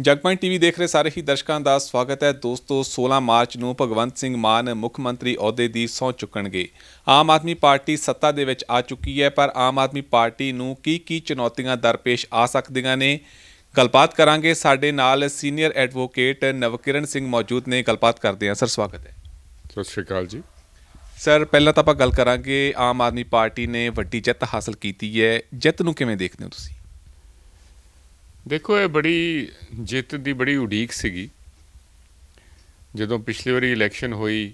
ਜਗਪਾਇੰਟ TV ਦੇਖ ਰਹੇ ਸਾਰੇ ਹੀ ਦਰਸ਼ਕਾਂ ਦਾ ਸਵਾਗਤ ਹੈ ਦੋਸਤੋ 16 ਮਾਰਚ ਨੂੰ ਭਗਵੰਤ ਸਿੰਘ ਮਾਨ ਮੁੱਖ ਮੰਤਰੀ ਅਹੁਦੇ ਦੀ ਸਹੁੰ ਚੁੱਕਣਗੇ ਆਮ ਆਦਮੀ ਪਾਰਟੀ ਸੱਤਾ ਦੇ ਵਿੱਚ ਆ ਚੁੱਕੀ ਹੈ ਪਰ ਆਮ ਆਦਮੀ ਪਾਰਟੀ ਨੂੰ ਕੀ ਕੀ ਚੁਣੌਤੀਆਂ ਦਰਪੇਸ਼ ਆ ਸਕਦੀਆਂ ਨੇ ਗੱਲਬਾਤ ਕਰਾਂਗੇ ਸਾਡੇ ਨਾਲ ਸੀਨੀਅਰ ਐਡਵੋਕੇਟ ਨਵਕਿਰਨ ਸਿੰਘ ਮੌਜੂਦ ਨੇ ਗੱਲਬਾਤ ਕਰਦੇ ਹਾਂ ਸਰ ਸਵਾਗਤ ਹੈ ਸਤਿ ਸ਼੍ਰੀ ਅਕਾਲ ਜੀ ਸਰ ਪਹਿਲਾਂ ਤਾਂ ਆਪਾਂ ਗੱਲ ਕਰਾਂਗੇ ਆਮ ਆਦਮੀ ਪਾਰਟੀ ਨੇ ਵੱਡੀ ਜਿੱਤ ਹਾਸਲ ਕੀਤੀ ਹੈ ਜਿੱਤ ਨੂੰ ਕਿਵੇਂ ਦੇਖਦੇ ਹੋ ਤੁਸੀਂ ਦੇਖੋ ਇਹ ਬੜੀ ਜਿੱਤ ਦੀ ਬੜੀ ਉਡੀਕ ਸੀਗੀ ਜਦੋਂ ਪਿਛਲੀ ਵਾਰੀ ਇਲੈਕਸ਼ਨ ਹੋਈ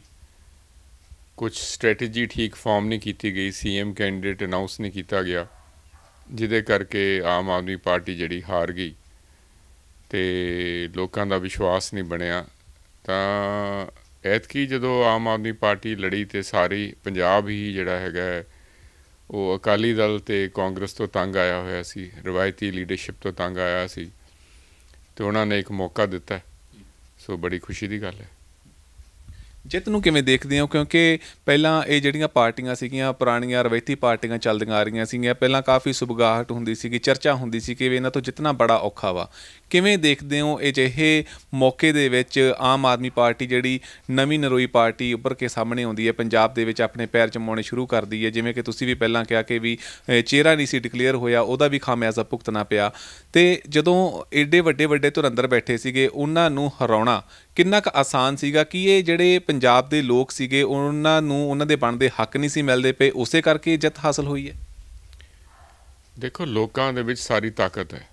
ਕੁਝ ਸਟ੍ਰੈਟੇਜੀ ਠੀਕ ਫਾਰਮ ਨਹੀਂ ਕੀਤੀ ਗਈ ਸੀਐਮ ਕੈਂਡੀਡੇਟ ਅਨਾਉਂਸ ਨਹੀਂ ਕੀਤਾ ਗਿਆ ਜਿਹਦੇ ਕਰਕੇ ਆਮ ਆਦਮੀ ਪਾਰਟੀ ਜਿਹੜੀ ਹਾਰ ਗਈ ਤੇ ਲੋਕਾਂ ਦਾ ਵਿਸ਼ਵਾਸ ਨਹੀਂ ਬਣਿਆ ਤਾਂ ਐਤਕੀ ਜਦੋਂ ਆਮ ਆਦਮੀ ਪਾਰਟੀ ਲੜੀ ਤੇ ਸਾਰੀ ਪੰਜਾਬ ਹੀ ਜਿਹੜਾ ਹੈਗਾ ਉਹ ਅਕਾਲੀ ਦਲ ਤੇ ਕਾਂਗਰਸ ਤੋਂ ਤੰਗ ਆਇਆ ਹੋਇਆ ਸੀ ਰਵਾਇਤੀ ਲੀਡਰਸ਼ਿਪ ਤੋਂ ਤੰਗ ਆਇਆ ਸੀ ਤੇ ਉਹਨਾਂ ਨੇ ਇੱਕ ਮੌਕਾ ਦਿੱਤਾ ਸੋ ਬੜੀ ਖੁਸ਼ੀ ਦੀ ਗੱਲ ਹੈ ਜਿੱਤ ਨੂੰ ਕਿਵੇਂ ਦੇਖਦੇ ਹੋ ਕਿਉਂਕਿ ਪਹਿਲਾਂ ਇਹ ਜਿਹੜੀਆਂ ਪਾਰਟੀਆਂ ਸੀਗੀਆਂ ਪੁਰਾਣੀਆਂ ਰਵਾਇਤੀ ਪਾਰਟੀਆਂ ਚੱਲਦੀਆਂ ਆ ਰਹੀਆਂ ਸੀਗੀਆਂ ਪਹਿਲਾਂ ਕਾਫੀ ਸੁਭਗਾਹਟ ਹੁੰਦੀ ਸੀਗੀ ਚਰਚਾ ਹੁੰਦੀ ਸੀ ਕਿ ਇਹਨਾਂ ਤੋਂ ਜਿੰਨਾ ਬੜਾ ਔਖਾ ਵਾ ਕਿਵੇਂ ਦੇਖਦੇ ਹੋ ਇਹ ਜਿਹੇ ਮੌਕੇ ਦੇ ਵਿੱਚ ਆਮ ਆਦਮੀ ਪਾਰਟੀ ਜਿਹੜੀ ਨਵੀਂ ਨਰੋਈ ਪਾਰਟੀ ਉੱਪਰ ਕੇ ਸਾਹਮਣੇ ਆਉਂਦੀ ਹੈ ਪੰਜਾਬ ਦੇ ਵਿੱਚ ਆਪਣੇ ਪੈਰ ਚਮਾਉਣੇ ਸ਼ੁਰੂ ਕਰਦੀ ਹੈ ਜਿਵੇਂ ਕਿ ਤੁਸੀਂ ਵੀ ਪਹਿਲਾਂ ਕਿਹਾ ਕਿ ਵੀ ਚਿਹਰਾ ਨਹੀਂ ਸੀ ਡਿਕਲੇਅਰ ਹੋਇਆ ਉਹਦਾ ਵੀ ਖਾਮਿਆਜ਼ਾ ਭੁਗਤਣਾ ਪਿਆ ਤੇ ਜਦੋਂ ਏਡੇ ਵੱਡੇ ਵੱਡੇ ਧੁਰੰਦਰ ਬੈਠੇ ਸੀਗੇ ਉਹਨਾਂ ਨੂੰ ਹਰਾਉਣਾ ਕਿੰਨਾ ਕੁ ਆਸਾਨ ਸੀਗਾ ਕਿ ਇਹ ਜਿਹੜੇ ਪੰਜਾਬ ਦੇ ਲੋਕ ਸੀਗੇ ਉਹਨਾਂ ਨੂੰ ਉਹਨਾਂ ਦੇ ਬਣਦੇ ਹੱਕ ਨਹੀਂ ਸੀ ਮਿਲਦੇ ਪਏ ਉਸੇ ਕਰਕੇ ਜਿੱਤ ਹਾਸਲ ਹੋਈ ਹੈ ਦੇਖੋ ਲੋਕਾਂ ਦੇ ਵਿੱਚ ਸਾਰੀ ਤਾਕਤ ਹੈ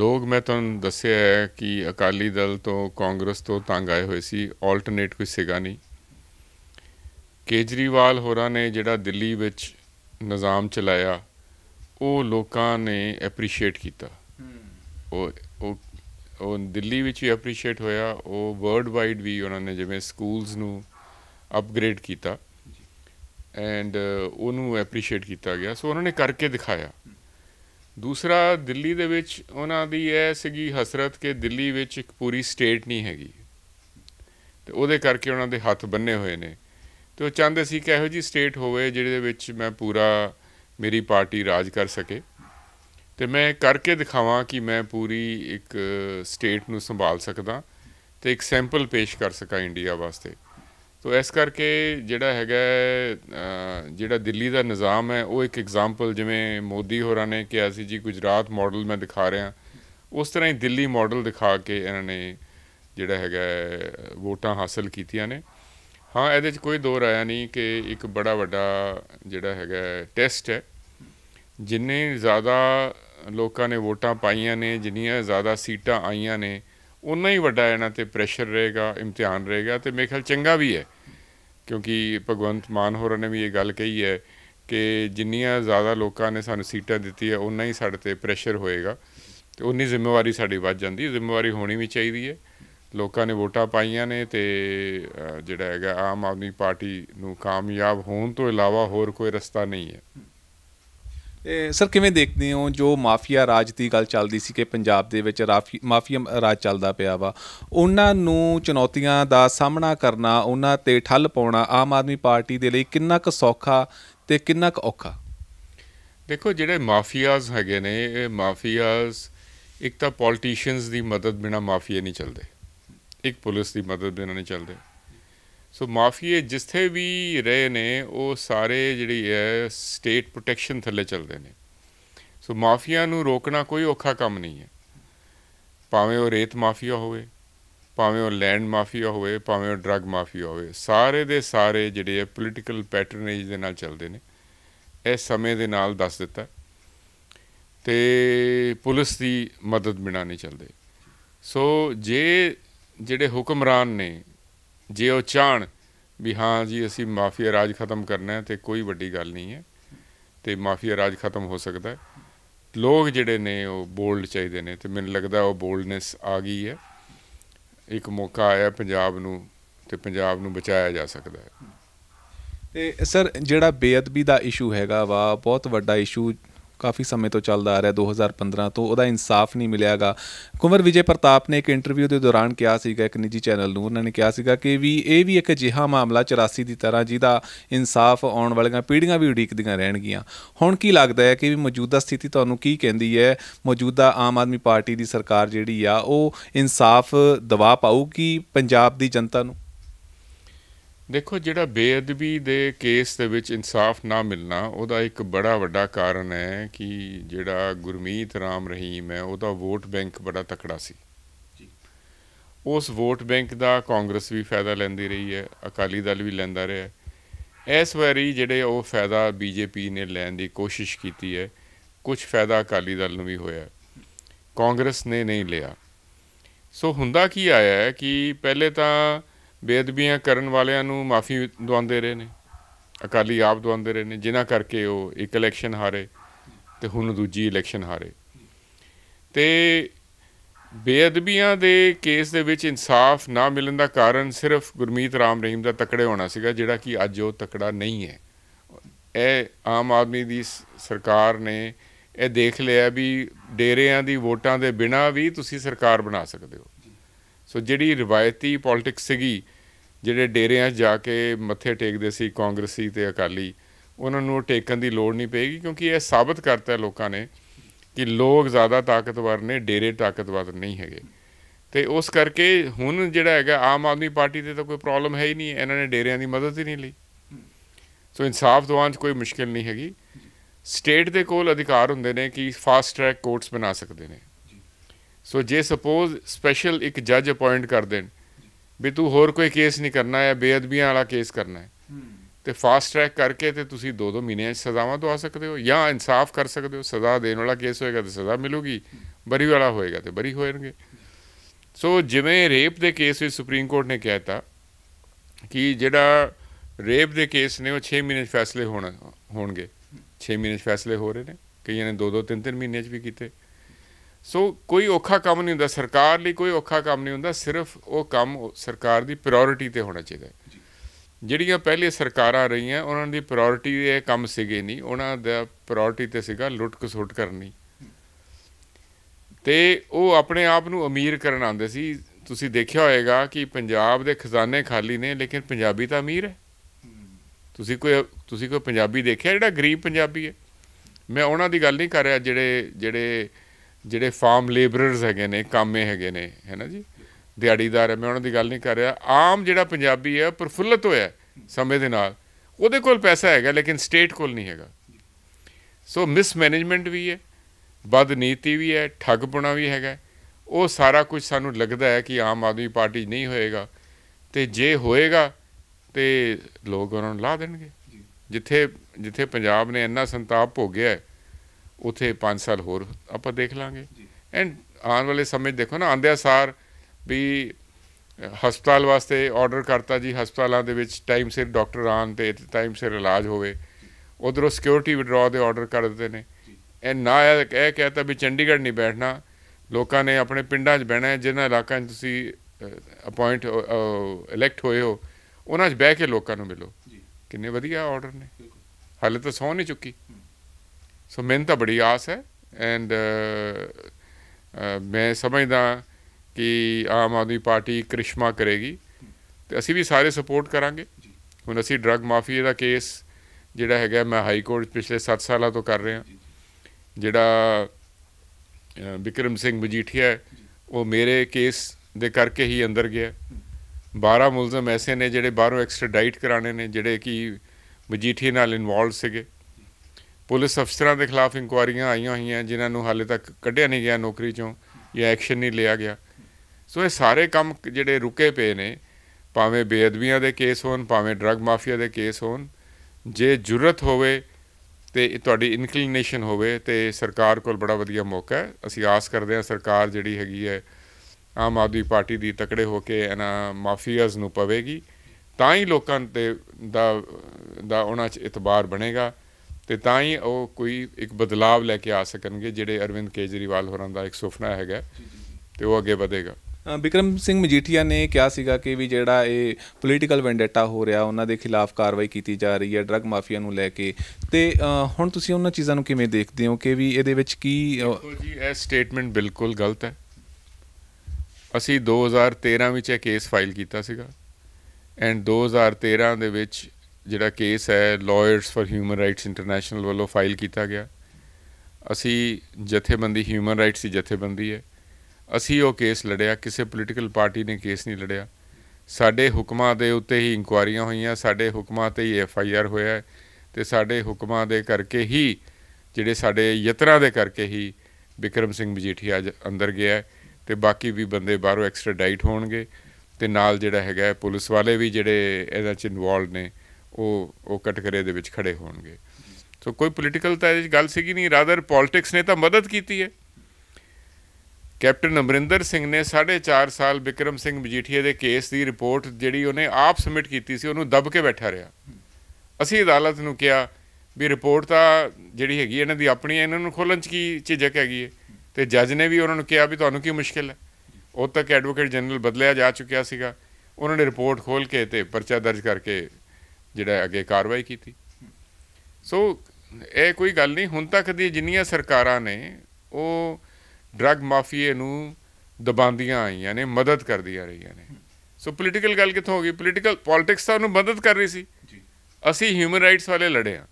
ਲੋਕ ਮੈਂ ਤੁਹਾਨੂੰ ਦੱਸਿਆ ਹੈ ਕਿ ਅਕਾਲੀ ਦਲ ਤੋਂ ਕਾਂਗਰਸ ਤੋਂ ਤੰਗ ਆਏ ਹੋਏ ਸੀ ਆਲਟਰਨੇਟ ਕੋਈ ਸਿਗਾ ਨਹੀਂ ਕੇਜਰੀਵਾਲ ਹੋਰਾਂ ਨੇ ਜਿਹੜਾ ਦਿੱਲੀ ਵਿੱਚ ਨਿਜ਼ਾਮ ਚਲਾਇਆ ਉਹ ਲੋਕਾਂ ਨੇ ਐਪਰੀਸ਼ੀਏਟ ਕੀਤਾ ਉਹ ਉਹ ਉਹ ਦਿੱਲੀ ਵਿੱਚ ਵੀ ਅਪਰੀਸ਼ੀਏਟ ਹੋਇਆ ਉਹ ਵਰਲਡ ਵਾਈਡ ਵੀ ਉਹਨਾਂ ਨੇ ਜਿਵੇਂ ਸਕੂਲਸ ਨੂੰ ਅਪਗ੍ਰੇਡ ਕੀਤਾ ਐਂਡ ਉਹਨੂੰ ਅਪਰੀਸ਼ੀਏਟ ਕੀਤਾ ਗਿਆ ਸੋ ਉਹਨਾਂ ਨੇ ਕਰਕੇ ਦਿਖਾਇਆ ਦੂਸਰਾ ਦਿੱਲੀ ਦੇ ਵਿੱਚ ਉਹਨਾਂ ਦੀ ਇਹ ਸੀਗੀ ਹਸਰਤ ਕਿ ਦਿੱਲੀ ਵਿੱਚ ਇੱਕ ਪੂਰੀ ਸਟੇਟ ਨਹੀਂ ਹੈਗੀ ਤੇ ਉਹਦੇ ਕਰਕੇ ਉਹਨਾਂ ਦੇ ਹੱਥ ਬੰਨੇ ਹੋਏ ਨੇ ਤੇ ਉਹ ਚਾਹੁੰਦੇ ਸੀ ਕਿ ਇਹੋ ਜੀ ਸਟੇਟ ਹੋਵੇ ਜਿਹਦੇ ਵਿੱਚ ਮੈਂ ਪੂਰਾ ਮੇਰੀ ਪਾਰਟੀ ਰਾਜ ਕਰ ਸਕੇ ਤੇ ਮੈਂ ਕਰਕੇ ਦਿਖਾਵਾਂ ਕਿ ਮੈਂ ਪੂਰੀ ਇੱਕ ਸਟੇਟ ਨੂੰ ਸੰਭਾਲ ਸਕਦਾ ਤੇ ਇੱਕ ਸੈਂਪਲ ਪੇਸ਼ ਕਰ ਸਕਾਂ ਇੰਡੀਆ ਵਾਸਤੇ ਤੋ ਇਸ ਕਰਕੇ ਜਿਹੜਾ ਹੈਗਾ ਜਿਹੜਾ ਦਿੱਲੀ ਦਾ ਨਿਜ਼ਾਮ ਹੈ ਉਹ ਇੱਕ ਐਗਜ਼ਾਮਪਲ ਜਿਵੇਂ ਮੋਦੀ ਹੋਰਾਂ ਨੇ ਕਿਹਾ ਸੀ ਜੀ ਗੁਜਰਾਤ ਮਾਡਲ ਮੈਂ ਦਿਖਾ ਰਿਹਾ ਉਸ ਤਰ੍ਹਾਂ ਹੀ ਦਿੱਲੀ ਮਾਡਲ ਦਿਖਾ ਕੇ ਇਹਨਾਂ ਨੇ ਜਿਹੜਾ ਹੈਗਾ ਵੋਟਾਂ ਹਾਸਲ ਕੀਤੀਆਂ ਨੇ ਹਾਂ ਇਹਦੇ 'ਚ ਕੋਈ ਦੋ ਰਾਇਆ ਨਹੀਂ ਕਿ ਇੱਕ ਬੜਾ ਵੱਡਾ ਜਿਹੜਾ ਹੈਗਾ ਟੈਸਟ ਹੈ ਜਿੰਨੇ ਜ਼ਿਆਦਾ ਲੋਕਾਂ ਨੇ ਵੋਟਾਂ ਪਾਈਆਂ ਨੇ ਜਿੰਨੀਆਂ ਜ਼ਿਆਦਾ ਸੀਟਾਂ ਆਈਆਂ ਨੇ ਉਨਾ ਹੀ ਵੱਡਾ ਇਹਨਾਂ ਤੇ ਪ੍ਰੈਸ਼ਰ ਰਹੇਗਾ ਇਮਤਿਹਾਨ ਰਹੇਗਾ ਤੇ ਮੇਰੇ ਖਿਆਲ ਚੰਗਾ ਵੀ ਹੈ ਕਿਉਂਕਿ ਭਗਵੰਤ ਮਾਨ ਹੋਰਾਂ ਨੇ ਵੀ ਇਹ ਗੱਲ ਕਹੀ ਹੈ ਕਿ ਜਿੰਨੀਆਂ ਜ਼ਿਆਦਾ ਲੋਕਾਂ ਨੇ ਸਾਨੂੰ ਸੀਟਾਂ ਦਿੱਤੀ ਹੈ ਉਨਾ ਹੀ ਸਾਡੇ ਤੇ ਪ੍ਰੈਸ਼ਰ ਹੋਏਗਾ ਤੇ ਉਨੀ ਜ਼ਿੰਮੇਵਾਰੀ ਸਾਡੀ ਵੱਜ ਜਾਂਦੀ ਹੈ ਜ਼ਿੰਮੇਵਾਰੀ ਹੋਣੀ ਵੀ ਚਾਹੀਦੀ ਹੈ ਲੋਕਾਂ ਨੇ ਵੋਟਾਂ ਪਾਈਆਂ ਨੇ ਤੇ ਜਿਹੜਾ ਹੈਗਾ ਆਮ ਆਦਮੀ ਪਾਰਟੀ ਨੂੰ ਕਾਮਯਾਬ ਹੋਣ ਤੋਂ ਇਲਾਵਾ ਹੋਰ ਕੋਈ ਰਸਤਾ ਨਹੀਂ ਹੈ ਸਰ ਕਿਵੇਂ ਦੇਖਦੇ ਹੋ ਜੋ ਮਾਫੀਆ ਰਾਜ ਦੀ ਗੱਲ ਚੱਲਦੀ ਸੀ ਕਿ ਪੰਜਾਬ ਦੇ ਵਿੱਚ ਮਾਫੀਆ ਰਾਜ ਚੱਲਦਾ ਪਿਆ ਵਾ ਉਹਨਾਂ ਨੂੰ ਚੁਣੌਤੀਆਂ ਦਾ ਸਾਹਮਣਾ ਕਰਨਾ ਉਹਨਾਂ ਤੇ ਠੱਲ ਪਾਉਣਾ ਆਮ ਆਦਮੀ ਪਾਰਟੀ ਦੇ ਲਈ ਕਿੰਨਾ ਕੁ ਸੌਖਾ ਤੇ ਕਿੰਨਾ ਕੁ ਔਖਾ ਦੇਖੋ ਜਿਹੜੇ ਮਾਫੀਆਜ਼ ਹੈਗੇ ਨੇ ਇਹ ਮਾਫੀਆਜ਼ ਇੱਕ ਤਾਂ ਪੋਲਿਟਿਸ਼ੀਅਨਸ ਦੀ ਮਦਦ ਬਿਨਾ ਮਾਫੀਆ ਨਹੀਂ ਚੱਲਦੇ ਇੱਕ ਪੁਲਿਸ ਦੀ ਮਦਦ ਬਿਨਾ ਨਹੀਂ ਚੱਲਦੇ ਸੋ ਮਾਫੀਏ ਜਿੱਥੇ ਵੀ ਰਹੇ ਨੇ ਉਹ ਸਾਰੇ ਜਿਹੜੀ ਹੈ ਸਟੇਟ ਪ੍ਰੋਟੈਕਸ਼ਨ ਥੱਲੇ ਚੱਲਦੇ ਨੇ ਸੋ ਮਾਫੀਆ ਨੂੰ ਰੋਕਣਾ ਕੋਈ ਔਖਾ ਕੰਮ ਨਹੀਂ ਹੈ ਭਾਵੇਂ ਉਹ ਰੇਤ ਮਾਫੀਆ ਹੋਵੇ ਭਾਵੇਂ ਉਹ ਲੈਂਡ ਮਾਫੀਆ ਹੋਵੇ ਭਾਵੇਂ ਉਹ ਡਰੱਗ ਮਾਫੀਆ ਹੋਵੇ ਸਾਰੇ ਦੇ ਸਾਰੇ ਜਿਹੜੇ ਪੋਲਿਟੀਕਲ ਪੈਟਰਨੇਜ ਦੇ ਨਾਲ ਚੱਲਦੇ ਨੇ ਇਹ ਸਮੇਂ ਦੇ ਨਾਲ ਦੱਸ ਦਿੱਤਾ ਤੇ ਪੁਲਿਸ ਦੀ ਮਦਦ ਬਿਨਾ ਨਹੀਂ ਚੱਲਦੇ ਸੋ ਜੇ ਜਿਹੜੇ ਹੁਕਮਰਾਨ ਨੇ ਜੇ ਉਹ ਚਾਹਣ ਵੀ ਹਾਂ ਜੀ ਅਸੀਂ ਮਾਫੀਆ ਰਾਜ ਖਤਮ ਕਰਨਾ ਹੈ ਤੇ ਕੋਈ ਵੱਡੀ ਗੱਲ ਨਹੀਂ ਹੈ ਤੇ ਮਾਫੀਆ ਰਾਜ ਖਤਮ ਹੋ ਸਕਦਾ ਹੈ ਲੋਕ ਜਿਹੜੇ ਨੇ ਉਹ ਬੋਲਡ ਚਾਹੀਦੇ ਨੇ ਤੇ ਮੈਨੂੰ ਲੱਗਦਾ ਉਹ ਬੋਲਡਨੈਸ ਆ ਗਈ ਹੈ ਇੱਕ ਮੌਕਾ ਆਇਆ ਪੰਜਾਬ ਨੂੰ ਤੇ ਪੰਜਾਬ ਨੂੰ ਬਚਾਇਆ ਜਾ ਸਕਦਾ ਹੈ ਤੇ ਸਰ ਜਿਹੜਾ ਬੇਅਦਬੀ ਦਾ ਇਸ਼ੂ ਹੈਗਾ ਵਾ ਬਹੁਤ ਵੱਡਾ ਇਸ਼ੂ ਕਾਫੀ ਸਮੇਂ ਤੋਂ ਚੱਲਦਾ ਆ ਰਿਹਾ 2015 ਤੋਂ ਉਹਦਾ ਇਨਸਾਫ ਨਹੀਂ ਮਿਲਿਆਗਾ ਕੁੰਵਰ ਵਿਜੇ ਪ੍ਰਤਾਪ ਨੇ ਇੱਕ ਇੰਟਰਵਿਊ ਦੇ ਦੌਰਾਨ ਕਿਹਾ ਸੀਗਾ ਇੱਕ ਨਿੱਜੀ ਚੈਨਲ ਨੂੰ ਉਹਨਾਂ ਨੇ ਕਿਹਾ ਸੀਗਾ ਕਿ ਵੀ ਇਹ ਵੀ ਇੱਕ ਅਜਿਹਾ ਮਾਮਲਾ 84 ਦੀ ਤਰ੍ਹਾਂ ਜਿਹਦਾ ਇਨਸਾਫ ਆਉਣ ਵਾਲੀਆਂ ਪੀੜ੍ਹੀਆਂ ਵੀ ਉਡੀਕਦੀਆਂ ਰਹਿਣਗੀਆਂ ਹੁਣ ਕੀ ਲੱਗਦਾ ਹੈ ਕਿ ਵੀ ਮੌਜੂਦਾ ਸਥਿਤੀ ਤੁਹਾਨੂੰ ਕੀ ਕਹਿੰਦੀ ਹੈ ਮੌਜੂਦਾ ਆਮ ਆਦਮੀ ਪਾਰਟੀ ਦੀ ਸਰਕਾਰ ਜਿਹੜੀ ਆ ਉਹ ਇਨਸਾਫ ਦਵਾ ਪਾਊਗੀ ਪੰਜਾਬ ਦੀ ਜਨਤਾ ਨੂੰ ਦੇਖੋ ਜਿਹੜਾ ਬੇਅਦਬੀ ਦੇ ਕੇਸ ਦੇ ਵਿੱਚ ਇਨਸਾਫ ਨਾ ਮਿਲਣਾ ਉਹਦਾ ਇੱਕ ਬੜਾ ਵੱਡਾ ਕਾਰਨ ਹੈ ਕਿ ਜਿਹੜਾ ਗੁਰਮੀਤ ਰਾਮ ਰਹੀਮ ਹੈ ਉਹਦਾ ਵੋਟ ਬੈਂਕ ਬੜਾ ਤਕੜਾ ਸੀ ਉਸ ਵੋਟ ਬੈਂਕ ਦਾ ਕਾਂਗਰਸ ਵੀ ਫਾਇਦਾ ਲੈਂਦੀ ਰਹੀ ਹੈ ਅਕਾਲੀ ਦਲ ਵੀ ਲੈਂਦਾ ਰਿਹਾ ਇਸ ਵਾਰੀ ਜਿਹੜੇ ਉਹ ਫਾਇਦਾ ਬੀਜੇਪੀ ਨੇ ਲੈਣ ਦੀ ਕੋਸ਼ਿਸ਼ ਕੀਤੀ ਹੈ ਕੁਝ ਫਾਇਦਾ ਅਕਾਲੀ ਦਲ ਨੂੰ ਵੀ ਹੋਇਆ ਕਾਂਗਰਸ ਨੇ ਨਹੀਂ ਲਿਆ ਸੋ ਹੁੰਦਾ ਕੀ ਆਇਆ ਕਿ ਪਹਿਲੇ ਤਾਂ ਬੇਅਦਬੀਆਂ ਕਰਨ ਵਾਲਿਆਂ ਨੂੰ ਮਾਫੀ ਦਵਾਉਂਦੇ ਰਹੇ ਨੇ ਅਕਾਲੀ ਆਪ ਦਵਾਉਂਦੇ ਰਹੇ ਨੇ ਜਿਨ੍ਹਾਂ ਕਰਕੇ ਉਹ ਇੱਕ ਇਲੈਕਸ਼ਨ ਹਾਰੇ ਤੇ ਹੁਣ ਦੂਜੀ ਇਲੈਕਸ਼ਨ ਹਾਰੇ ਤੇ ਬੇਅਦਬੀਆਂ ਦੇ ਕੇਸ ਦੇ ਵਿੱਚ ਇਨਸਾਫ ਨਾ ਮਿਲਣ ਦਾ ਕਾਰਨ ਸਿਰਫ ਗੁਰਮੀਤ ਰਾਮ ਰਹੀਮ ਦਾ ਤਕੜੇ ਹੋਣਾ ਸੀਗਾ ਜਿਹੜਾ ਕਿ ਅੱਜ ਉਹ ਤਕੜਾ ਨਹੀਂ ਹੈ ਇਹ ਆਮ ਆਦਮੀ ਦੀ ਸਰਕਾਰ ਨੇ ਇਹ ਦੇਖ ਲਿਆ ਵੀ ਡੇਰਿਆਂ ਦੀ ਵੋਟਾਂ ਦੇ ਬਿਨਾ ਵੀ ਤੁਸੀਂ ਸਰਕਾਰ ਬਣਾ ਸਕਦੇ ਹੋ ਸੋ ਜਿਹੜੀ ਰਵਾਇਤੀ ਪੋਲਿਟਿਕਸ ਸੀਗੀ ਜਿਹੜੇ ਡੇਰਿਆਂ ਜਾ ਕੇ ਮੱਥੇ ਟੇਕਦੇ ਸੀ ਕਾਂਗਰਸੀ ਤੇ ਅਕਾਲੀ ਉਹਨਾਂ ਨੂੰ ਟੇਕਣ ਦੀ ਲੋੜ ਨਹੀਂ ਪਏਗੀ ਕਿਉਂਕਿ ਇਹ ਸਾਬਤ ਕਰਤਾ ਲੋਕਾਂ ਨੇ ਕਿ ਲੋਕ ਜ਼ਿਆਦਾ ਤਾਕਤਵਰ ਨੇ ਡੇਰੇ ਤਾਕਤਵਰ ਨਹੀਂ ਹੈਗੇ ਤੇ ਉਸ ਕਰਕੇ ਹੁਣ ਜਿਹੜਾ ਹੈਗਾ ਆਮ ਆਦਮੀ ਪਾਰਟੀ ਤੇ ਤਾਂ ਕੋਈ ਪ੍ਰੋਬਲਮ ਹੈ ਹੀ ਨਹੀਂ ਇਹਨਾਂ ਨੇ ਡੇਰਿਆਂ ਦੀ ਮਦਦ ਹੀ ਨਹੀਂ ਲਈ ਸੋ ਇਨਸਾਫ ਦਵਾਂ 'ਚ ਕੋਈ ਮੁਸ਼ਕਲ ਨਹੀਂ ਹੈਗੀ ਸਟੇਟ ਦੇ ਕੋਲ ਅਧਿਕਾਰ ਹੁੰਦੇ ਨੇ ਕਿ ਫਾਸਟ ਟਰੈਕ ਕੋਰਟਸ ਬਣਾ ਸਕਦੇ ਨੇ ਸੋ ਜੇ ਸਪੋਜ਼ ਸਪੈਸ਼ਲ ਇੱਕ ਜੱਜ ਅਪਾਇੰਟ ਕਰ ਦੇਣ ਵੀ ਤੂੰ ਹੋਰ ਕੋਈ ਕੇਸ ਨਹੀਂ ਕਰਨਾ ਹੈ ਬੇਅਦਬੀਆਂ ਵਾਲਾ ਕੇਸ ਕਰਨਾ ਹੈ ਤੇ ਫਾਸਟ ਟਰੈਕ ਕਰਕੇ ਤੇ ਤੁਸੀਂ ਦੋ ਦੋ ਮਹੀਨਿਆਂ 'ਚ ਸਜ਼ਾਵਾਂ ਦਵਾ ਸਕਦੇ ਹੋ ਜਾਂ ਇਨਸਾਫ ਕਰ ਸਕਦੇ ਹੋ ਸਜ਼ਾ ਦੇਣ ਵਾਲਾ ਕੇਸ ਹੋਏਗਾ ਤੇ ਸਜ਼ਾ ਮਿਲੂਗੀ ਬਰੀ ਵਾਲਾ ਹੋਏਗਾ ਤੇ ਬਰੀ ਹੋਣਗੇ ਸੋ ਜਿਵੇਂ ਰੇਪ ਦੇ ਕੇਸ ਵਿੱਚ ਸੁਪਰੀਮ ਕੋਰਟ ਨੇ ਕਿਹਾ ਤਾਂ ਕਿ ਜਿਹੜਾ ਰੇਪ ਦੇ ਕੇਸ ਨੇ ਉਹ 6 ਮਹੀਨੇ 'ਚ ਫੈਸਲੇ ਹੋਣ ਹੋਣਗੇ 6 ਮਹੀਨੇ 'ਚ ਫੈਸਲੇ ਹੋ ਰਹੇ ਨੇ ਕਈਆਂ ਨੇ 2-2 3-3 ਮਹੀਨੇ 'ਚ ਵੀ ਕੀਤੇ ਸੋ ਕੋਈ ਔਖਾ ਕੰਮ ਨਹੀਂ ਹੁੰਦਾ ਸਰਕਾਰ ਲਈ ਕੋਈ ਔਖਾ ਕੰਮ ਨਹੀਂ ਹੁੰਦਾ ਸਿਰਫ ਉਹ ਕੰਮ ਸਰਕਾਰ ਦੀ ਪ੍ਰਾਇੋਰਟੀ ਤੇ ਹੋਣਾ ਚਾਹੀਦਾ ਜਿਹੜੀਆਂ ਪਹਿਲੇ ਸਰਕਾਰਾਂ ਰਹੀਆਂ ਉਹਨਾਂ ਦੀ ਪ੍ਰਾਇੋਰਟੀ ਇਹ ਕੰਮ ਸੀਗੇ ਨਹੀਂ ਉਹਨਾਂ ਦਾ ਪ੍ਰਾਇੋਰਟੀ ਤੇ ਸੀਗਾ ਲੁੱਟ ਖਸੁੱਟ ਕਰਨੀ ਤੇ ਉਹ ਆਪਣੇ ਆਪ ਨੂੰ ਅਮੀਰ ਕਰਨ ਆਉਂਦੇ ਸੀ ਤੁਸੀਂ ਦੇਖਿਆ ਹੋਵੇਗਾ ਕਿ ਪੰਜਾਬ ਦੇ ਖਜ਼ਾਨੇ ਖਾਲੀ ਨੇ ਲੇਕਿਨ ਪੰਜਾਬੀ ਤਾਂ ਅਮੀਰ ਹੈ ਤੁਸੀਂ ਕੋਈ ਤੁਸੀਂ ਕੋਈ ਪੰਜਾਬੀ ਦੇਖਿਆ ਜਿਹੜਾ ਗਰੀਬ ਪੰਜਾਬੀ ਹੈ ਮੈਂ ਉਹਨਾਂ ਦੀ ਗੱਲ ਨਹੀਂ ਕਰ ਰਿਹਾ ਜਿਹੜੇ ਜਿਹੜੇ ਜਿਹੜੇ ਫਾਰਮ ਲੇਬਰਰਸ ਹੈਗੇ ਨੇ ਕਾਮੇ ਹੈਗੇ ਨੇ ਹੈਨਾ ਜੀ ਦਿਹਾੜੀਦਾਰ ਹੈ ਮੈਂ ਉਹਨਾਂ ਦੀ ਗੱਲ ਨਹੀਂ ਕਰ ਰਿਹਾ ਆਮ ਜਿਹੜਾ ਪੰਜਾਬੀ ਹੈ ਪ੍ਰਫੁੱਲਤ ਹੋਇਆ ਸਮੇਂ ਦੇ ਨਾਲ ਉਹਦੇ ਕੋਲ ਪੈਸਾ ਹੈਗਾ ਲੇਕਿਨ ਸਟੇਟ ਕੋਲ ਨਹੀਂ ਹੈਗਾ ਸੋ ਮਿਸਮੈਨੇਜਮੈਂਟ ਵੀ ਹੈ ਬਦਨੀਤੀ ਵੀ ਹੈ ਠੱਗਪਣਾ ਵੀ ਹੈਗਾ ਉਹ ਸਾਰਾ ਕੁਝ ਸਾਨੂੰ ਲੱਗਦਾ ਹੈ ਕਿ ਆਮ ਆਦਮੀ ਪਾਰਟੀ ਨਹੀਂ ਹੋਏਗਾ ਤੇ ਜੇ ਹੋਏਗਾ ਤੇ ਲੋਕ ਉਹਨਾਂ ਨੂੰ ਲਾ ਦੇਣਗੇ ਜਿੱਥੇ ਜਿੱਥੇ ਪੰਜਾਬ ਨੇ ਇੰਨਾ ਸੰਤਾਪ ਭੋਗਿਆ ਹੈ ਉਥੇ 5 ਸਾਲ ਹੋਰ ਆਪਾਂ ਦੇਖ ਲਾਂਗੇ ਐਂਡ ਆਉਣ ਵਾਲੇ ਸਮੇਂ ਦੇਖੋ ਨਾ ਆਂਦੇ ਸਾਰ ਵੀ ਹਸਪਤਾਲ ਵਾਸਤੇ ਆਰਡਰ ਕਰਤਾ ਜੀ ਹਸਪਤਾਲਾਂ ਦੇ ਵਿੱਚ ਟਾਈਮ ਸਿਰ ਡਾਕਟਰ ਆਣ ਤੇ ਟਾਈਮ ਸਿਰ ਇਲਾਜ ਹੋਵੇ ਉਧਰੋਂ ਸਿਕਿਉਰਿਟੀ ਵਿਡਰਾ ਦੇ ਆਰਡਰ ਕਰ ਦਿੰਦੇ ਨੇ ਐ ਨਾ ਇਹ ਕਹਤਾ ਵੀ ਚੰਡੀਗੜ੍ਹ ਨਹੀਂ ਬੈਠਣਾ ਲੋਕਾਂ ਨੇ ਆਪਣੇ ਪਿੰਡਾਂ 'ਚ ਬਹਿਣਾ ਹੈ ਜਿਨ੍ਹਾਂ ਇਲਾਕਿਆਂ 'ਚ ਤੁਸੀਂ ਅਪਾਇੰਟ ਇਲੈਕਟ ਹੋਏ ਹੋ ਉਹਨਾਂ 'ਚ ਬਹਿ ਕੇ ਲੋਕਾਂ ਨੂੰ ਮਿਲੋ ਕਿੰਨੇ ਵਧੀਆ ਆਰਡਰ ਨੇ ਹਾਲੇ ਤਾਂ ਸੌ ਨਹੀਂ ਚੁੱਕੀ ਸੋ ਮੈਨੂੰ ਤਾਂ ਬੜੀ ਆਸ ਹੈ ਐਂਡ ਮੈਂ ਸਮਝਦਾ ਕਿ ਆਮ ਆਦਮੀ ਪਾਰਟੀ ਕ੍ਰਿਸ਼ਮਾ ਕਰੇਗੀ ਤੇ ਅਸੀਂ ਵੀ ਸਾਰੇ ਸਪੋਰਟ ਕਰਾਂਗੇ ਹੁਣ ਅਸੀਂ ਡਰੱਗ ਮਾਫੀਆ ਦਾ ਕੇਸ ਜਿਹੜਾ ਹੈਗਾ ਮੈਂ ਹਾਈ ਕੋਰਟ ਪਿਛਲੇ 7 ਸਾਲਾਂ ਤੋਂ ਕਰ ਰਿਹਾ ਜਿਹੜਾ ਵਿਕਰਮ ਸਿੰਘ ਮਜੀਠੀਆ ਉਹ ਮੇਰੇ ਕੇਸ ਦੇ ਕਰਕੇ ਹੀ ਅੰਦਰ ਗਿਆ 12 ਮੁਲਜ਼ਮ ਐਸੇ ਨੇ ਜਿਹੜੇ ਬਾਹਰੋਂ ਐਕਸਟ੍ਰਾਡਾਈਟ ਕਰਾਣੇ ਨੇ ਜਿਹੜੇ ਕਿ ਮਜੀਠੀ ਨਾਲ ਇਨਵੋਲਵ ਸੀਗੇ ਪੁਲਿਸ ਅਫਸਰਾਂ ਦੇ ਖਿਲਾਫ ਇਨਕੁਆਰੀਆਂ ਆਈਆਂ ਹੋਈਆਂ ਜਿਨ੍ਹਾਂ ਨੂੰ ਹਾਲੇ ਤੱਕ ਕੱਢਿਆ ਨਹੀਂ ਗਿਆ ਨੌਕਰੀ ਚੋਂ ਜਾਂ ਐਕਸ਼ਨ ਨਹੀਂ ਲਿਆ ਗਿਆ ਸੋ ਇਹ ਸਾਰੇ ਕੰਮ ਜਿਹੜੇ ਰੁਕੇ ਪਏ ਨੇ ਭਾਵੇਂ ਬੇਅਦਬੀਆਂ ਦੇ ਕੇਸ ਹੋਣ ਭਾਵੇਂ ਡਰੱਗ ਮਾਫੀਆ ਦੇ ਕੇਸ ਹੋਣ ਜੇ ਜੁਰਤ ਹੋਵੇ ਤੇ ਤੁਹਾਡੀ ਇਨਕਲੀਨੇਸ਼ਨ ਹੋਵੇ ਤੇ ਸਰਕਾਰ ਕੋਲ ਬੜਾ ਵਧੀਆ ਮੌਕਾ ਹੈ ਅਸੀਂ ਆਸ ਕਰਦੇ ਹਾਂ ਸਰਕਾਰ ਜਿਹੜੀ ਹੈਗੀ ਹੈ ਆਮ ਆਦਮੀ ਪਾਰਟੀ ਦੀ ਤਕੜੇ ਹੋ ਕੇ ਇਹਨਾਂ ਮਾਫੀਆਜ਼ ਨੂੰ ਪਵੇਗੀ ਤਾਂ ਹੀ ਲੋਕਾਂ ਤੇ ਦਾ ਦਾ ਉਹਨਾਂ 'ਚ ਇਤਬਾਰ ਬਣੇਗਾ ਤੇ ਤਾਂ ਹੀ ਉਹ ਕੋਈ ਇੱਕ ਬਦਲਾਅ ਲੈ ਕੇ ਆ ਸਕਣਗੇ ਜਿਹੜੇ ਅਰਵਿੰਦ ਕੇਜਰੀਵਾਲ ਹੋਰਾਂ ਦਾ ਇੱਕ ਸੁਪਨਾ ਹੈਗਾ ਤੇ ਉਹ ਅੱਗੇ ਵਧੇਗਾ ਬਿਕਰਮ ਸਿੰਘ ਮਜੀਠੀਆ ਨੇ ਕਿਹਾ ਸੀਗਾ ਕਿ ਵੀ ਜਿਹੜਾ ਇਹ ਪੋਲੀਟੀਕਲ ਵੈਂਡੇਟਾ ਹੋ ਰਿਹਾ ਉਹਨਾਂ ਦੇ ਖਿਲਾਫ ਕਾਰਵਾਈ ਕੀਤੀ ਜਾ ਰਹੀ ਹੈ ਡਰੱਗ ਮਾਫੀਆ ਨੂੰ ਲੈ ਕੇ ਤੇ ਹੁਣ ਤੁਸੀਂ ਉਹਨਾਂ ਚੀਜ਼ਾਂ ਨੂੰ ਕਿਵੇਂ ਦੇਖਦੇ ਹੋ ਕਿ ਵੀ ਇਹਦੇ ਵਿੱਚ ਕੀ ਜੀ ਇਹ ਸਟੇਟਮੈਂਟ ਬਿਲਕੁਲ ਗਲਤ ਹੈ ਅਸੀਂ 2013 ਵਿੱਚ ਇਹ ਕੇਸ ਫਾਈਲ ਕੀਤਾ ਸੀਗਾ ਐਂਡ 2013 ਦੇ ਵਿੱਚ ਜਿਹੜਾ ਕੇਸ ਹੈ lawyers for human rights international ਵੱਲੋਂ ਫਾਈਲ ਕੀਤਾ ਗਿਆ ਅਸੀਂ ਜਥੇਬੰਦੀ ਹਿਊਮਨ ਰਾਈਟਸ ਦੀ ਜਥੇਬੰਦੀ ਹੈ ਅਸੀਂ ਉਹ ਕੇਸ ਲੜਿਆ ਕਿਸੇ ਪੋਲੀਟੀਕਲ ਪਾਰਟੀ ਨੇ ਕੇਸ ਨਹੀਂ ਲੜਿਆ ਸਾਡੇ ਹੁਕਮਾਂ ਦੇ ਉੱਤੇ ਹੀ ਇਨਕੁਆਰੀਆਂ ਹੋਈਆਂ ਸਾਡੇ ਹੁਕਮਾਂ ਤੇ ਹੀ ਐਫ ਆਈ ਆਰ ਹੋਇਆ ਤੇ ਸਾਡੇ ਹੁਕਮਾਂ ਦੇ ਕਰਕੇ ਹੀ ਜਿਹੜੇ ਸਾਡੇ ਯਤਰਾ ਦੇ ਕਰਕੇ ਹੀ ਵਿਕਰਮ ਸਿੰਘ ਬਜੀਠੀ ਅੱਜ ਅੰਦਰ ਗਿਆ ਤੇ ਬਾਕੀ ਵੀ ਬੰਦੇ ਬਾਹਰੋਂ ਐਕਸਟਰਾ ਡਾਈਟ ਹੋਣਗੇ ਤੇ ਨਾਲ ਜਿਹੜਾ ਹੈਗਾ ਪੁਲਿਸ ਵਾਲੇ ਵੀ ਜਿਹੜੇ ਇਹਦੇ ਚ ਇਨਵੋਲਡ ਨੇ ਉਹ ਉਹ ਕਟਕਰੇ ਦੇ ਵਿੱਚ ਖੜੇ ਹੋਣਗੇ ਸੋ ਕੋਈ ਪੋਲਿਟੀਕਲ ਤਾਂ ਇਹ ਗੱਲ ਸੀਗੀ ਨਹੀਂ ਰਾਦਰ ਪੋਲਿਟਿਕਸ ਨੇ ਤਾਂ ਮਦਦ ਕੀਤੀ ਹੈ ਕੈਪਟਨ ਅਮਰਿੰਦਰ ਸਿੰਘ ਨੇ 4.5 ਸਾਲ ਵਿਕਰਮ ਸਿੰਘ ਮਜੀਠੀਏ ਦੇ ਕੇਸ ਦੀ ਰਿਪੋਰਟ ਜਿਹੜੀ ਉਹਨੇ ਆਪ ਸਬਮਿਟ ਕੀਤੀ ਸੀ ਉਹਨੂੰ ਦਬ ਕੇ ਬੈਠਾ ਰਿਹਾ ਅਸੀਂ ਅਦਾਲਤ ਨੂੰ ਕਿਹਾ ਵੀ ਰਿਪੋਰਟ ਤਾਂ ਜਿਹੜੀ ਹੈਗੀ ਇਹਨਾਂ ਦੀ ਆਪਣੀ ਹੈ ਇਹਨਾਂ ਨੂੰ ਖੋਲਣ 'ਚ ਕੀ ਝਿਜਕ ਹੈਗੀ ਹੈ ਤੇ ਜੱਜ ਨੇ ਵੀ ਉਹਨਾਂ ਨੂੰ ਕਿਹਾ ਵੀ ਤੁਹਾਨੂੰ ਕੀ ਮੁਸ਼ਕਿਲ ਹੈ ਉਹ ਤੱਕ ਐਡਵੋਕੇਟ ਜਨਰਲ ਬਦਲਿਆ ਜਾ ਚੁੱਕਿਆ ਸੀਗਾ ਉਹਨਾਂ ਨੇ ਰਿਪੋਰਟ ਖੋਲ ਕੇ ਤੇ ਪਰਚਾ ਦਰਜ ਕਰਕੇ ਜਿਹੜਾ ਅੱਗੇ ਕਾਰਵਾਈ ਕੀਤੀ ਸੋ ਇਹ ਕੋਈ ਗੱਲ ਨਹੀਂ ਹੁਣ ਤੱਕ ਦੀ ਜਿੰਨੀਆਂ ਸਰਕਾਰਾਂ ਨੇ ਉਹ ਡਰੱਗ ਮਾਫੀਏ ਨੂੰ ਦਬਾਉਂਦੀਆਂ ਆਈਆਂ ਨੇ ਮਦਦ ਕਰਦੀਆਂ ਰਹੀਆਂ ਨੇ ਸੋ ਪੋਲੀਟੀਕਲ ਗੱਲ ਕਿੱਥੋਂ ਹੋ ਗਈ ਪੋਲੀਟੀਕਲ ਪੋਲਿਟਿਕਸ ਤਾਂ ਉਹਨੂੰ ਮਦਦ ਕਰ ਰਹੀ ਸੀ ਅਸੀਂ ਹਿਊਮਨ ਰਾਈਟਸ ਵਾਲੇ ਲੜੇ ਆ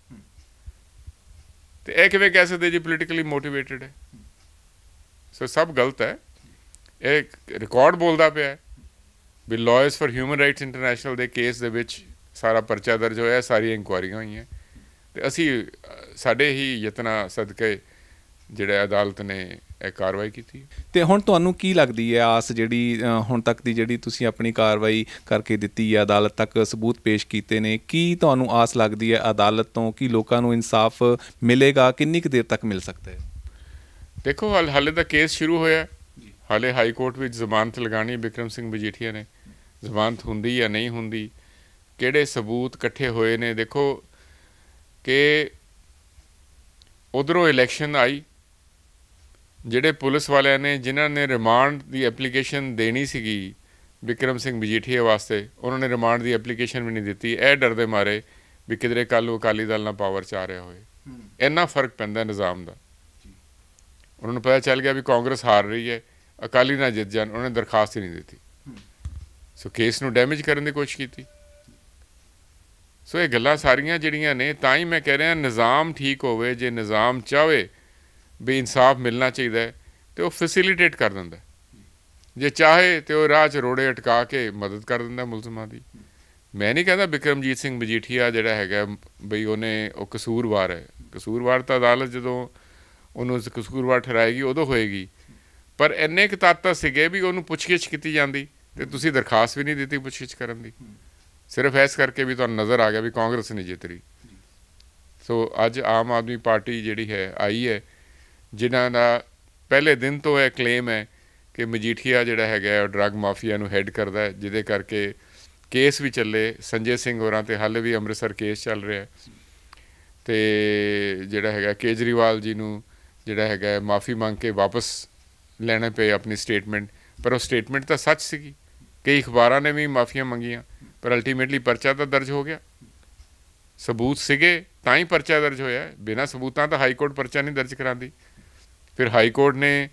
ਤੇ ਇਹ ਕਿਵੇਂ ਕਹਿ ਸਕਦੇ ਜੀ ਪੋਲੀਟੀਕਲੀ ਮੋਟੀਵੇਟਿਡ ਹੈ ਸੋ ਸਭ ਗਲਤ ਹੈ ਇਹ ਰਿਕਾਰਡ ਬੋਲਦਾ ਪਿਆ ਵੀ lawyers for human rights international ਦੇ ਕੇਸ ਦੇ ਵਿੱਚ ਸਾਰਾ ਪਰਚਾ ਦਰਜ ਹੋਇਆ ਇਨਕੁਆਰੀ ਇਨਕੁਆਰੀਆਂ ਹੋਈਆਂ ਤੇ ਅਸੀਂ ਸਾਡੇ ਹੀ ਯਤਨਾ ਸਦਕੇ ਜਿਹੜਾ ਅਦਾਲਤ ਨੇ ਇਹ ਕਾਰਵਾਈ ਕੀਤੀ ਤੇ ਹੁਣ ਤੁਹਾਨੂੰ ਕੀ ਲੱਗਦੀ ਹੈ ਆਸ ਜਿਹੜੀ ਹੁਣ ਤੱਕ ਦੀ ਜਿਹੜੀ ਤੁਸੀਂ ਆਪਣੀ ਕਾਰਵਾਈ ਕਰਕੇ ਦਿੱਤੀ ਹੈ ਅਦਾਲਤ ਤੱਕ ਸਬੂਤ ਪੇਸ਼ ਕੀਤੇ ਨੇ ਕੀ ਤੁਹਾਨੂੰ ਆਸ ਲੱਗਦੀ ਹੈ ਅਦਾਲਤ ਤੋਂ ਕਿ ਲੋਕਾਂ ਨੂੰ ਇਨਸਾਫ ਮਿਲੇਗਾ ਕਿੰਨੀ ਕੁ ਦੇਰ ਤੱਕ ਮਿਲ ਸਕਦਾ ਹੈ ਦੇਖੋ ਹਾਲ ਹਾਲੇ ਦਾ ਕੇਸ ਸ਼ੁਰੂ ਹੋਇਆ ਹਾਲੇ ਹਾਈ ਕੋਰਟ ਵਿੱਚ ਜ਼ਮਾਨਤ ਲਗਾਣੀ ਬਿਕਰਮ ਸਿੰਘ ਬਜੀਠੀਆ ਨੇ ਜ਼ਮਾਨਤ ਹੁੰਦੀ ਜਾਂ ਨਹੀਂ ਹੁੰਦੀ ਕਿਹੜੇ ਸਬੂਤ ਇਕੱਠੇ ਹੋਏ ਨੇ ਦੇਖੋ ਕਿ ਉਧਰੋਂ ਇਲੈਕਸ਼ਨ ਆਈ ਜਿਹੜੇ ਪੁਲਿਸ ਵਾਲਿਆਂ ਨੇ ਜਿਨ੍ਹਾਂ ਨੇ ਰਿਮਾਂਡ ਦੀ ਐਪਲੀਕੇਸ਼ਨ ਦੇਣੀ ਸੀਗੀ ਵਿਕਰਮ ਸਿੰਘ ਮਜੀਠੀਆ ਵਾਸਤੇ ਉਹਨਾਂ ਨੇ ਰਿਮਾਂਡ ਦੀ ਐਪਲੀਕੇਸ਼ਨ ਵੀ ਨਹੀਂ ਦਿੱਤੀ ਇਹ ਡਰ ਦੇ ਮਾਰੇ ਵੀ ਕਿਧਰੇ ਕੱਲ ਉਹ ਅਕਾਲੀ ਦਲ ਨਾਲ ਪਾਵਰ ਚ ਆ ਰਿਹਾ ਹੋਵੇ ਇੰਨਾ ਫਰਕ ਪੈਂਦਾ ਨਿਜ਼ਾਮ ਦਾ ਉਹਨਾਂ ਨੂੰ ਪਤਾ ਚੱਲ ਗਿਆ ਵੀ ਕਾਂਗਰਸ ਹਾਰ ਰਹੀ ਹੈ ਅਕਾਲੀ ਨਾਲ ਜਿੱਤ ਜਾਣ ਉਹਨਾਂ ਨੇ ਦਰਖਾਸਤ ਹੀ ਨਹੀਂ ਦਿੱਤੀ ਸੋ ਕੇਸ ਨੂੰ ਡੈਮੇਜ ਕਰਨ ਦੀ ਕੋਸ਼ਿਸ਼ ਕੀਤੀ ਸੋ ਇਹ ਗੱਲਾਂ ਸਾਰੀਆਂ ਜਿਹੜੀਆਂ ਨੇ ਤਾਂ ਹੀ ਮੈਂ ਕਹਿ ਰਿਹਾ ਨਿਜ਼ਾਮ ਠੀਕ ਹੋਵੇ ਜੇ ਨਿਜ਼ਾਮ ਚਾਵੇ ਵੀ ਇਨਸਾਫ ਮਿਲਣਾ ਚਾਹੀਦਾ ਹੈ ਤੇ ਉਹ ਫੈਸਿਲਿਟੇਟ ਕਰ ਦਿੰਦਾ ਜੇ ਚਾਹੇ ਤੇ ਉਹ ਰਾਹ 'ਚ ਰੋੜੇ ਅਟਕਾ ਕੇ ਮਦਦ ਕਰ ਦਿੰਦਾ ਮੁਲਜ਼ਮਾਂ ਦੀ ਮੈਂ ਨਹੀਂ ਕਹਿੰਦਾ ਬਿਕਰਮਜੀਤ ਸਿੰਘ ਮਜੀਠੀਆ ਜਿਹੜਾ ਹੈਗਾ ਬਈ ਉਹਨੇ ਉਹ ਕਸੂਰਵਾਰ ਹੈ ਕਸੂਰਵਾਰ ਤਾਂ ਅਦਾਲਤ ਜਦੋਂ ਉਹਨੂੰ ਕਸੂਰਵਾਰ ਠਹਿਰਾਏਗੀ ਉਦੋਂ ਹੋਏਗੀ ਪਰ ਇੰਨੇ ਕਿ ਤੱਤ ਸੀਗੇ ਵੀ ਉਹਨੂੰ ਪੁੱਛਗਿੱਛ ਕੀਤੀ ਜਾਂਦੀ ਤੇ ਤੁਸੀਂ ਦਰਖਾਸਤ ਵੀ ਨਹੀਂ ਦਿੱਤੀ ਪੁੱਛਗਿੱਛ ਕਰਨ ਦੀ ਸਿਰਫ ਇਸ ਕਰਕੇ ਵੀ ਤੁਹਾਨੂੰ ਨਜ਼ਰ ਆ ਗਿਆ ਵੀ ਕਾਂਗਰਸ ਨਹੀਂ ਜਿੱਤ ਰਹੀ ਸੋ ਅੱਜ ਆਮ ਆਦਮੀ ਪਾਰਟੀ ਜਿਹੜੀ ਹੈ ਆਈ ਹੈ ਜਿਨ੍ਹਾਂ ਦਾ ਪਹਿਲੇ ਦਿਨ ਤੋਂ ਇਹ ਕਲੇਮ ਹੈ ਕਿ ਮਜੀਠੀਆ ਜਿਹੜਾ ਹੈਗਾ ਉਹ ਡਰੱਗ ਮਾਫੀਆ ਨੂੰ ਹੈਡ ਕਰਦਾ ਹੈ ਜਿਹਦੇ ਕਰਕੇ ਕੇਸ ਵੀ ਚੱਲੇ ਸੰਜੇ ਸਿੰਘ ਹੋਰਾਂ ਤੇ ਹਾਲੇ ਵੀ ਅੰਮ੍ਰਿਤਸਰ ਕੇਸ ਚੱਲ ਰਿਹਾ ਤੇ ਜਿਹੜਾ ਹੈਗਾ ਕੇਜਰੀਵਾਲ ਜੀ ਨੂੰ ਜਿਹੜਾ ਹੈਗਾ ਮਾਫੀ ਮੰਗ ਕੇ ਵਾਪਸ ਲੈਣੇ ਪਏ ਆਪਣੀ ਸਟੇਟਮੈਂਟ ਪਰ ਉਹ ਸਟੇਟਮੈਂਟ ਤਾਂ ਸੱਚ ਸੀਗੀ ਕਈ ਅਖਬਾਰਾਂ ਨੇ ਵੀ ਮਾਫੀਆਂ ਮੰਗੀਆਂ ਪਰ ਅਲਟੀਮੇਟਲੀ ਪਰਚਾ ਤਾਂ ਦਰਜ ਹੋ ਗਿਆ ਸਬੂਤ ਸੀਗੇ ਤਾਂ ਹੀ ਪਰਚਾ ਦਰਜ ਹੋਇਆ ਬਿਨਾ ਸਬੂਤਾਂ ਤਾਂ ਹਾਈ ਕੋਰਟ ਪਰਚਾ ਨਹੀਂ ਦਰਜ ਕਰਾਂਦੀ ਫਿਰ ਹਾਈ ਕੋਰਟ ਨੇ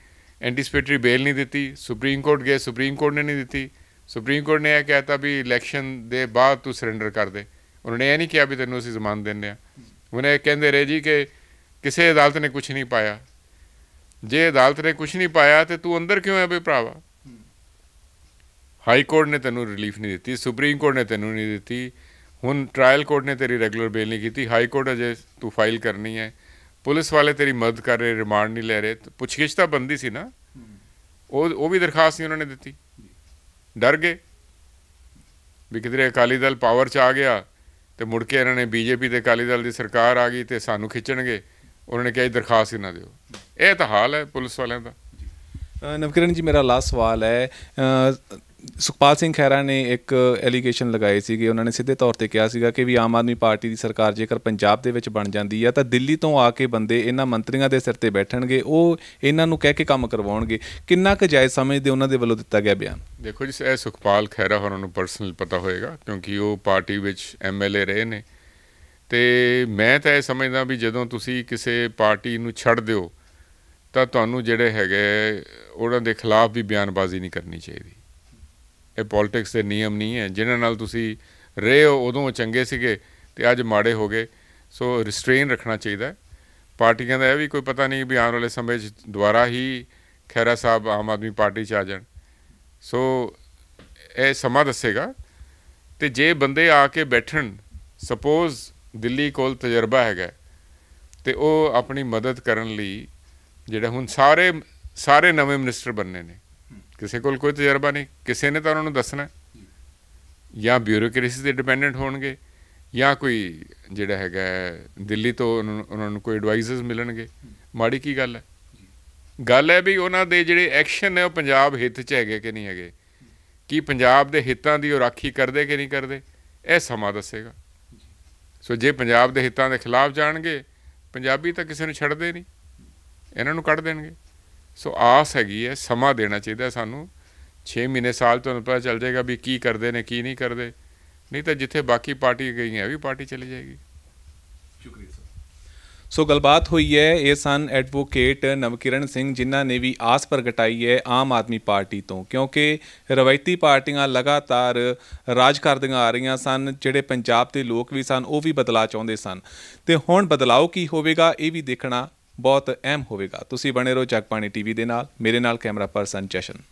ਐਂਟੀਸਪੇਟਰੀ ਬੇਲ ਨਹੀਂ ਦਿੱਤੀ ਸੁਪਰੀਮ ਕੋਰਟ ਗਏ ਸੁਪਰੀਮ ਕੋਰਟ ਨੇ ਨਹੀਂ ਦਿੱਤੀ ਸੁਪਰੀਮ ਕੋਰਟ ਨੇ ਇਹ ਕਹਿਤਾ ਵੀ ਇਲੈਕਸ਼ਨ ਦੇ ਬਾਅਦ ਤੂੰ ਸਰੈਂਡਰ ਕਰ ਦੇ ਉਹਨਾਂ ਨੇ ਇਹ ਨਹੀਂ ਕਿਹਾ ਵੀ ਤੈਨੂੰ ਅਸੀਂ ਜ਼ਮਾਨਤ ਦਿੰਦੇ ਆ ਉਹਨੇ ਕਹਿੰਦੇ ਰਹੇ ਜੀ ਕਿ ਕਿਸੇ ਅਦਾਲਤ ਨੇ ਕੁਝ ਨਹੀਂ ਪਾਇਆ ਜੇ ਅਦਾਲਤ ਨੇ ਕੁਝ ਨਹੀਂ ਪਾਇਆ ਤੇ ਤੂੰ ਅੰਦਰ ਕਿਉਂ ਹੈ ਬਈ ਭਰਾਵਾ ਹਾਈ ਕੋਰਟ ਨੇ ਤੈਨੂੰ ਰਿਲੀਫ ਨਹੀਂ ਦਿੱਤੀ ਸੁਪਰੀਮ ਕੋਰਟ ਨੇ ਤੈਨੂੰ ਨਹੀਂ ਦਿੱਤੀ ਹੁਣ ਟ੍ਰਾਇਲ ਕੋਰਟ ਨੇ ਤੇਰੀ ਰੈਗੂਲਰ ਬੇਲ ਨਹੀਂ ਕੀਤੀ ਹਾਈ ਕੋਰਟ ਅਜੇ ਤੂੰ ਫਾਈਲ ਕਰਨੀ ਹੈ ਪੁਲਿਸ ਵਾਲੇ ਤੇਰੀ ਮਦਦ ਕਰ ਰਹੇ ਰਿਮਾਂਡ ਨਹੀਂ ਲੈ ਰਹੇ ਪੁੱਛਗਿਛ ਤਾਂ ਬੰਦੀ ਸੀ ਨਾ ਉਹ ਉਹ ਵੀ ਦਰਖਾਸਤ ਨਹੀਂ ਉਹਨਾਂ ਨੇ ਦਿੱਤੀ ਡਰ ਗਏ ਵੀ ਕਿਧਰੇ ਅਕਾਲੀ ਦਲ ਪਾਵਰ 'ਚ ਆ ਗਿਆ ਤੇ ਮੁੜ ਕੇ ਇਹਨਾਂ ਨੇ ਬੀਜੇਪੀ ਤੇ ਅਕਾਲੀ ਦਲ ਦੀ ਸਰਕਾਰ ਆ ਗਈ ਤੇ ਸਾਨੂੰ ਖਿੱਚਣਗੇ ਉਹਨਾਂ ਨੇ ਕਿਹਾ ਦਰਖਾਸਤ ਹੀ ਨਾ ਦਿਓ ਇਹ ਤਾਂ ਹਾਲ ਹੈ ਪੁਲਿਸ ਵਾਲਿਆਂ ਦਾ ਨਵਕਰਨ ਜੀ ਮੇਰਾ ਲਾਸਟ ਸਵਾਲ ਹੈ ਸੁਖਪਾਲ ਸਿੰਘ ਖੈਰਾ ਨੇ ਇੱਕ ਐਲੀਗੇਸ਼ਨ ਲਗਾਈ ਸੀ ਕਿ ਉਹਨਾਂ ਨੇ ਸਿੱਧੇ ਤੌਰ ਤੇ ਕਿਹਾ ਸੀਗਾ ਕਿ ਵੀ ਆਮ ਆਦਮੀ ਪਾਰਟੀ ਦੀ ਸਰਕਾਰ ਜੇਕਰ ਪੰਜਾਬ ਦੇ ਵਿੱਚ ਬਣ ਜਾਂਦੀ ਆ ਤਾਂ ਦਿੱਲੀ ਤੋਂ ਆ ਕੇ ਬੰਦੇ ਇਹਨਾਂ ਮੰਤਰੀਆਂ ਦੇ ਸਿਰ ਤੇ ਬੈਠਣਗੇ ਉਹ ਇਹਨਾਂ ਨੂੰ ਕਹਿ ਕੇ ਕੰਮ ਕਰਵਾਉਣਗੇ ਕਿੰਨਾ ਕੁ ਜਾਇਜ਼ ਸਮਝਦੇ ਉਹਨਾਂ ਦੇ ਵੱਲੋਂ ਦਿੱਤਾ ਗਿਆ ਬਿਆਨ ਦੇਖੋ ਜੀ ਇਹ ਸੁਖਪਾਲ ਖੈਰਾ ਹੋਰਾਂ ਨੂੰ ਪਰਸਨਲ ਪਤਾ ਹੋਏਗਾ ਕਿਉਂਕਿ ਉਹ ਪਾਰਟੀ ਵਿੱਚ ਐਮਐਲਏ ਰਹੇ ਨੇ ਤੇ ਮੈਂ ਤਾਂ ਇਹ ਸਮਝਦਾ ਵੀ ਜਦੋਂ ਤੁਸੀਂ ਕਿਸੇ ਪਾਰਟੀ ਨੂੰ ਛੱਡ ਦਿਓ ਤਾਂ ਤੁਹਾਨੂੰ ਜਿਹੜੇ ਹੈਗੇ ਉਹਨਾਂ ਦੇ ਖਿਲਾਫ ਵੀ ਬਿਆਨਬਾਜ਼ੀ ਨਹੀਂ ਕਰਨੀ ਚਾਹੀਦੀ ਇਹ ਪੋਲਿਟਿਕਸ ਦੇ ਨਿਯਮ ਨਹੀਂ ਹੈ ਜਿਨ੍ਹਾਂ ਨਾਲ ਤੁਸੀਂ ਰਹੇ ਹੋ ਉਦੋਂ ਚੰਗੇ ਸੀਗੇ ਤੇ ਅੱਜ ਮਾੜੇ ਹੋ ਗਏ ਸੋ ਰਿਸਟ੍ਰੇਨ ਰੱਖਣਾ ਚਾਹੀਦਾ ਪਾਰਟੀਆਂ ਦਾ ਇਹ ਵੀ ਕੋਈ ਪਤਾ ਨਹੀਂ ਵੀ ਆਉਣ ਵਾਲੇ ਸਮੇਂ 'ਚ ਦੁਬਾਰਾ ਹੀ ਖੈਰਾ ਸਾਹਿਬ ਆਮ ਆਦਮੀ ਪਾਰਟੀ 'ਚ ਆ ਜਾਣ ਸੋ ਇਹ ਸਮਾਂ ਦੱਸੇਗਾ ਤੇ ਜੇ ਬੰਦੇ ਆ ਕੇ ਬੈਠਣ ਸਪੋਜ਼ ਦਿੱਲੀ ਕੋਲ ਤਜਰਬਾ ਹੈਗਾ ਤੇ ਉਹ ਆਪਣੀ ਮਦਦ ਕਰਨ ਲਈ ਜਿਹੜਾ ਹੁਣ ਸਾਰੇ ਸਾਰੇ ਨਵੇਂ ਮਿਨਿਸਟਰ ਬਣਨੇ ਨੇ ਕਿਸੇ ਕੋਲ ਕੋਈ ਤਜਰਬਾ ਨਹੀਂ ਕਿਸੇ ਨੇ ਤਾਂ ਉਹਨਾਂ ਨੂੰ ਦੱਸਣਾ ਜਾਂ ਬਿਊਰੋਕ੍ਰੇਸੀ ਤੇ ਡਿਪੈਂਡੈਂਟ ਹੋਣਗੇ ਜਾਂ ਕੋਈ ਜਿਹੜਾ ਹੈਗਾ ਦਿੱਲੀ ਤੋਂ ਉਹਨਾਂ ਨੂੰ ਕੋਈ ਐਡਵਾਈਸਸ ਮਿਲਣਗੇ ਮਾੜੀ ਕੀ ਗੱਲ ਹੈ ਗੱਲ ਹੈ ਵੀ ਉਹਨਾਂ ਦੇ ਜਿਹੜੇ ਐਕਸ਼ਨ ਨੇ ਉਹ ਪੰਜਾਬ ਹਿੱਤ 'ਚ ਹੈਗੇ ਕਿ ਨਹੀਂ ਹੈਗੇ ਕੀ ਪੰਜਾਬ ਦੇ ਹਿੱਤਾਂ ਦੀ ਉਹ ਰਾਖੀ ਕਰਦੇ ਕਿ ਨਹੀਂ ਕਰਦੇ ਇਹ ਸਮਾਂ ਦੱਸੇਗਾ ਸੋ ਜੇ ਪੰਜਾਬ ਦੇ ਹਿੱਤਾਂ ਦੇ ਖਿਲਾਫ ਜਾਣਗੇ ਪੰਜਾਬੀ ਤਾਂ ਕਿਸੇ ਨੂੰ ਛੱਡਦੇ ਨਹੀਂ ਇਹਨਾਂ ਨੂੰ ਕੱਢ ਦੇਣਗੇ ਸੋ ਆਸ ਹੈਗੀ ਹੈ ਸਮਾਂ ਦੇਣਾ ਚਾਹੀਦਾ ਸਾਨੂੰ 6 ਮਹੀਨੇ ਸਾਲ ਤੁਹਾਨੂੰ ਪਤਾ ਚੱਲ ਜਾਏਗਾ ਵੀ ਕੀ ਕਰਦੇ ਨੇ ਕੀ ਨਹੀਂ ਕਰਦੇ ਨਹੀਂ ਤਾਂ ਜਿੱਥੇ ਬਾਕੀ ਪਾਰਟੀ ਗਈ ਹੈ ਵੀ ਪਾਰਟੀ ਚਲੀ ਜਾਏਗੀ ਸ਼ੁਕਰੀਆ ਸੋ ਗੱਲਬਾਤ ਹੋਈ ਹੈ ਇਹ ਸਨ ਐਡਵੋਕੇਟ ਨਵਕਿਰਨ ਸਿੰਘ ਜਿਨ੍ਹਾਂ ਨੇ ਵੀ ਆਸ ਪ੍ਰਗਟਾਈ ਹੈ ਆਮ ਆਦਮੀ ਪਾਰਟੀ ਤੋਂ ਕਿਉਂਕਿ ਰਵਾਇਤੀ ਪਾਰਟੀਆਂ ਲਗਾਤਾਰ ਰਾਜ ਕਰਦੀਆਂ ਆ ਰਹੀਆਂ ਸਨ ਜਿਹੜੇ ਪੰਜਾਬ ਦੇ ਲੋਕ ਵੀ ਸਨ ਉਹ ਵੀ ਬਦਲਾ ਚਾਹੁੰਦੇ ਸਨ ਤੇ ਹੁਣ ਬਦਲਾਅ ਕੀ ਹੋਵੇਗਾ ਇਹ ਵੀ ਦੇਖਣਾ ਬਹੁਤ ਅਹਿਮ ਹੋਵੇਗਾ ਤੁਸੀਂ ਬਣੇ ਰਹੋ ਪਾਣੀ ਟੀਵੀ ਦੇ ਨਾਲ ਮੇਰੇ ਨਾਲ ਕੈਮਰਾ ਪਰਸਨ ਜਸ਼ਨ